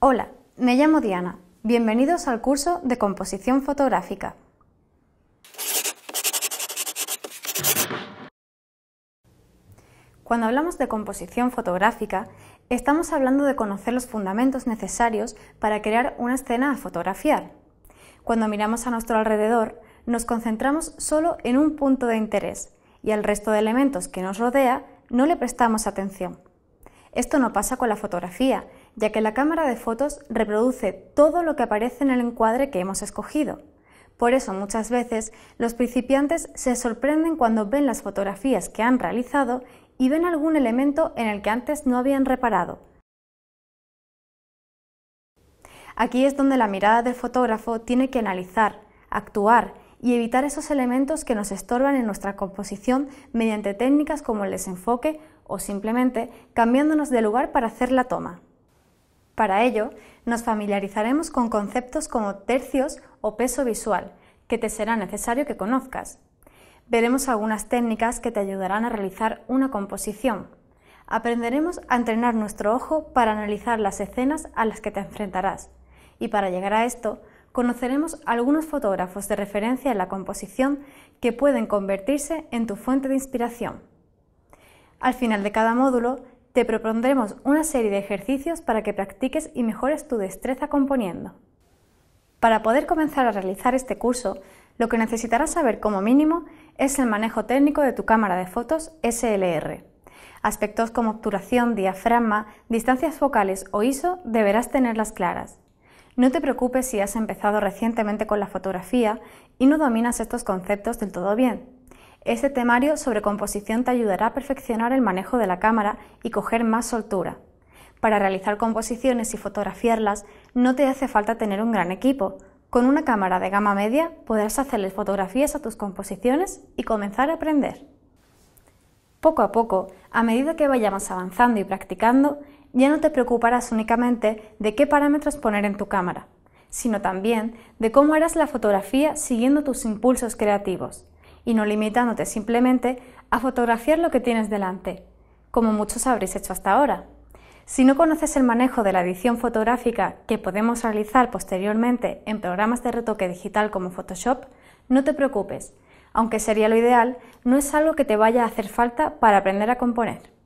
Hola, me llamo Diana. Bienvenidos al curso de composición fotográfica. Cuando hablamos de composición fotográfica, estamos hablando de conocer los fundamentos necesarios para crear una escena a fotografiar. Cuando miramos a nuestro alrededor, nos concentramos solo en un punto de interés y al resto de elementos que nos rodea no le prestamos atención. Esto no pasa con la fotografía, ya que la cámara de fotos reproduce todo lo que aparece en el encuadre que hemos escogido. Por eso muchas veces los principiantes se sorprenden cuando ven las fotografías que han realizado y ven algún elemento en el que antes no habían reparado. Aquí es donde la mirada del fotógrafo tiene que analizar, actuar y evitar esos elementos que nos estorban en nuestra composición mediante técnicas como el desenfoque o simplemente cambiándonos de lugar para hacer la toma. Para ello, nos familiarizaremos con conceptos como tercios o peso visual, que te será necesario que conozcas. Veremos algunas técnicas que te ayudarán a realizar una composición. Aprenderemos a entrenar nuestro ojo para analizar las escenas a las que te enfrentarás. Y para llegar a esto, conoceremos algunos fotógrafos de referencia en la composición que pueden convertirse en tu fuente de inspiración. Al final de cada módulo, te propondremos una serie de ejercicios para que practiques y mejores tu destreza componiendo. Para poder comenzar a realizar este curso, lo que necesitarás saber como mínimo es el manejo técnico de tu cámara de fotos SLR. Aspectos como obturación, diafragma, distancias focales o ISO deberás tenerlas claras. No te preocupes si has empezado recientemente con la fotografía y no dominas estos conceptos del todo bien. Este temario sobre composición te ayudará a perfeccionar el manejo de la cámara y coger más soltura. Para realizar composiciones y fotografiarlas no te hace falta tener un gran equipo. Con una cámara de gama media podrás hacerles fotografías a tus composiciones y comenzar a aprender. Poco a poco, a medida que vayamos avanzando y practicando, ya no te preocuparás únicamente de qué parámetros poner en tu cámara, sino también de cómo harás la fotografía siguiendo tus impulsos creativos y no limitándote simplemente a fotografiar lo que tienes delante, como muchos habréis hecho hasta ahora. Si no conoces el manejo de la edición fotográfica que podemos realizar posteriormente en programas de retoque digital como Photoshop, no te preocupes, aunque sería lo ideal, no es algo que te vaya a hacer falta para aprender a componer.